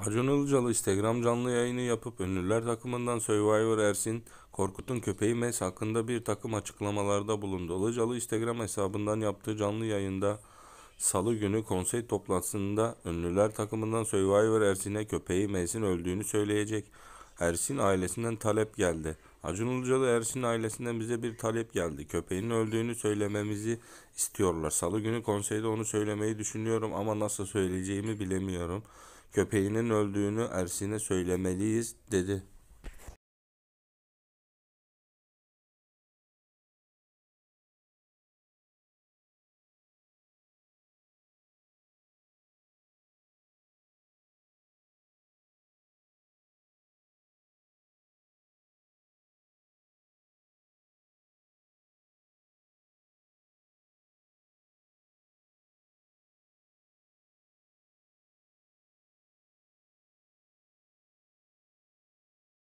Acun Ilıcalı Instagram canlı yayını yapıp ünlüler takımından Survivor Ersin Korkut'un köpeği Mes hakkında bir takım açıklamalarda bulundu. Ilıcalı Instagram hesabından yaptığı canlı yayında Salı günü konsey toplantısında ünlüler takımından Survivor Ersin'e köpeği Mes'in öldüğünü söyleyecek. Ersin ailesinden talep geldi. Acun Ilıcalı Ersin ailesinden bize bir talep geldi. Köpeğinin öldüğünü söylememizi istiyorlar. Salı günü konseyde onu söylemeyi düşünüyorum ama nasıl söyleyeceğimi bilemiyorum.'' Köpeğinin öldüğünü Ersin'e söylemeliyiz dedi.